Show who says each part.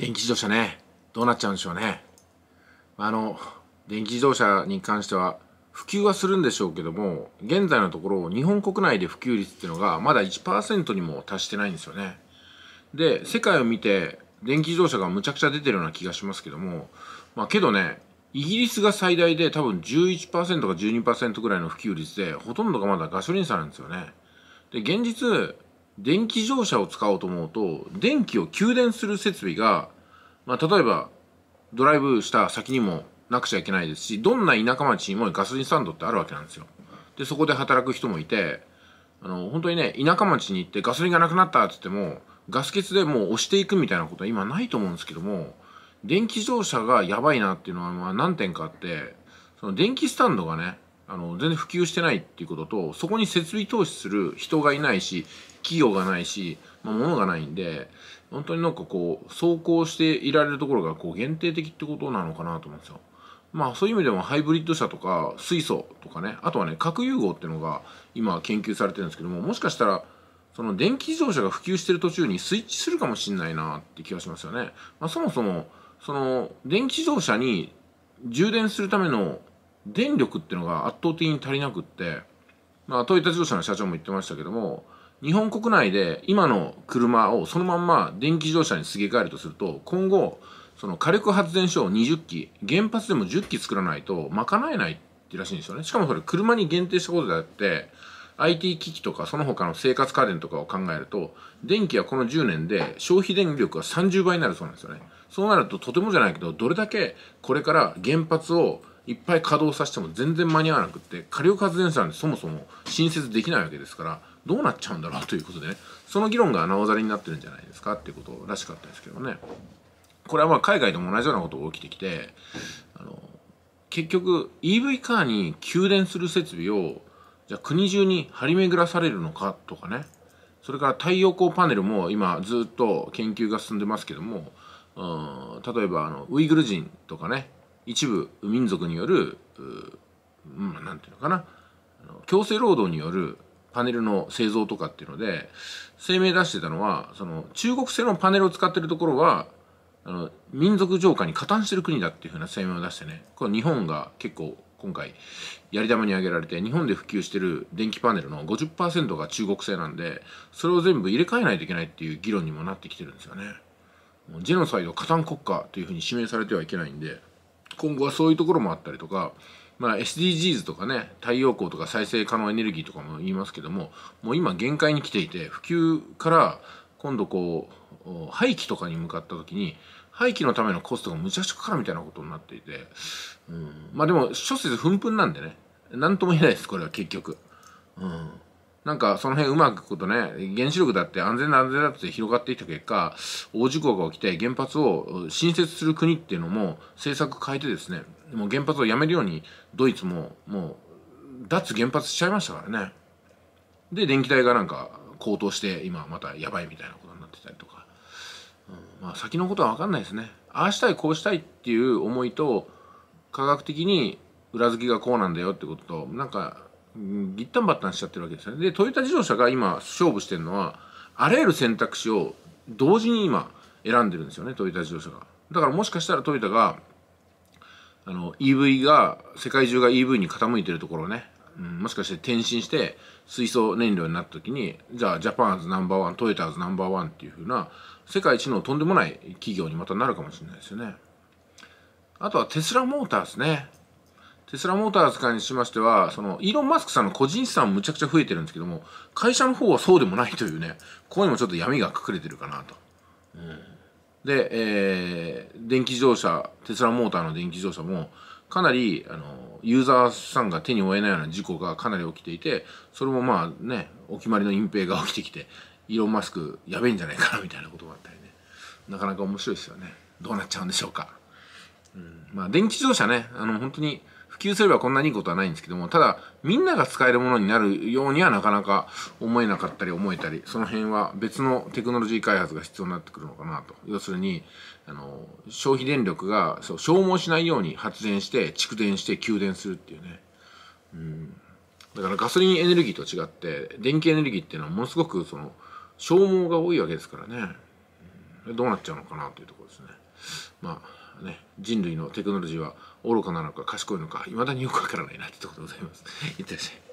Speaker 1: 電気自動車ねどうなっちゃうんでしょうねあの電気自動車に関しては普及はするんでしょうけども現在のところ日本国内で普及率っていうのがまだ1%にも達してないんですよねで世界を見て電気自動車がむちゃくちゃ出てるような気がしますけどもまあけどねイギリスが最大で多分11%か12%ぐらいの普及率でほとんどがまだガソリン車なんですよねで現実電気自動車を使おうと思うと電気を給電する設備が、まあ、例えばドライブした先にもなくちゃいけないですしどんな田舎町にもガソリンスタンドってあるわけなんですよでそこで働く人もいてあの本当にね田舎町に行ってガソリンがなくなったっつってもガス欠でもう押していくみたいなことは今ないと思うんですけども電気自動車がやばいなっていうのはまあ何点かあってその電気スタンドがねあの全然普及してないっていうこととそこに設備投資する人がいないし企業がないし、まあ、物がないんで、本当になんかこう、走行していられるところがこう限定的ってことなのかなと思うんですよ。まあそういう意味でもハイブリッド車とか水素とかね、あとはね、核融合っていうのが今研究されてるんですけども、もしかしたら、その電気自動車が普及してる途中にスイッチするかもしんないなって気がしますよね。まあ、そもそも、その電気自動車に充電するための電力っていうのが圧倒的に足りなくって、まあ、トヨタ自動車の社長も言ってましたけども、日本国内で今の車をそのまんま電気自動車にすげ替えるとすると今後その火力発電所を20基原発でも10基作らないと賄えないってらしいんですよねしかもそれ車に限定したことであって IT 機器とかその他の生活家電とかを考えると電気はこの10年で消費電力が30倍になるそうなんですよねそうなるととてもじゃないけどどれだけこれから原発をいっぱい稼働させても全然間に合わなくって火力発電所なんてそもそも新設できないわけですからどうなっちゃうんだろうということでねその議論がなおざりになってるんじゃないですかっていうことらしかったですけどねこれはまあ海外でも同じようなことが起きてきてあの結局 EV カーに給電する設備をじゃあ国中に張り巡らされるのかとかねそれから太陽光パネルも今ずっと研究が進んでますけども、うん、例えばあのウイグル人とかね一部民族による、うん、なんていうのかな強制労働によるパネルの製造とかっていうので声明出してたのはその中国製のパネルを使ってるところはあの民族浄化に加担してる国だっていうふうな声明を出してねこれ日本が結構今回やり玉に挙げられて日本で普及してる電気パネルの50%が中国製なんでそれを全部入れ替えないといけないっていう議論にもなってきてるんですよね。ジェノサイド加担国家というふうに指名されてはいけないんで今後はそういうところもあったりとかまあ、SDGs とかね太陽光とか再生可能エネルギーとかも言いますけどももう今限界に来ていて普及から今度こう廃棄とかに向かった時に廃棄のためのコストがむちゃくちゃかかるみたいなことになっていて、うん、まあでも諸説ぷんなんでね何とも言えないですこれは結局。うんなんかその辺うまくことね、原子力だって安全な安全だって広がっていった結果、大事故が起きて原発を新設する国っていうのも政策変えてですね、もう原発をやめるようにドイツももう脱原発しちゃいましたからねで電気代がなんか高騰して今またやばいみたいなことになってたりとか、うん、まあ先のことは分かんないですねああしたいこうしたいっていう思いと科学的に裏付けがこうなんだよってこととなんかぎったんばったんしちゃってるわけですよねでトヨタ自動車が今勝負してるのはあらゆる選択肢を同時に今選んでるんですよねトヨタ自動車がだからもしかしたらトヨタがあの EV が世界中が EV に傾いてるところね、うん、もしかして転身して水素燃料になった時にじゃあジャパンズナンバーワントヨタズナンバーワンっていうふうな世界一のとんでもない企業にまたなるかもしれないですよねあとはテスラモーターですねテスラモーターズにしましては、その、イーロン・マスクさんの個人資産むちゃくちゃ増えてるんですけども、会社の方はそうでもないというね、ここにもちょっと闇が隠れてるかなと。うんで、えー、電気自動車、テスラモーターの電気自動車も、かなり、あの、ユーザーさんが手に負えないような事故がかなり起きていて、それもまあね、お決まりの隠蔽が起きてきて、イーロン・マスク、やべえんじゃないかな、みたいなことがあったりね。なかなか面白いですよね。どうなっちゃうんでしょうか。うん、まあ、電気自動車ね、あの、本当に、及すればこんなにいいことはないんですけども、ただ、みんなが使えるものになるようにはなかなか思えなかったり思えたり、その辺は別のテクノロジー開発が必要になってくるのかなと。要するに、あの、消費電力がそう消耗しないように発電して、蓄電して、給電するっていうね。うん。だからガソリンエネルギーと違って、電気エネルギーっていうのはものすごくその、消耗が多いわけですからね。どうなっちゃうのかなというところですね。まあね、人類のテクノロジーは愚かなのか賢いのか、いまだによくわからないなってところでございます。いってらっしゃい。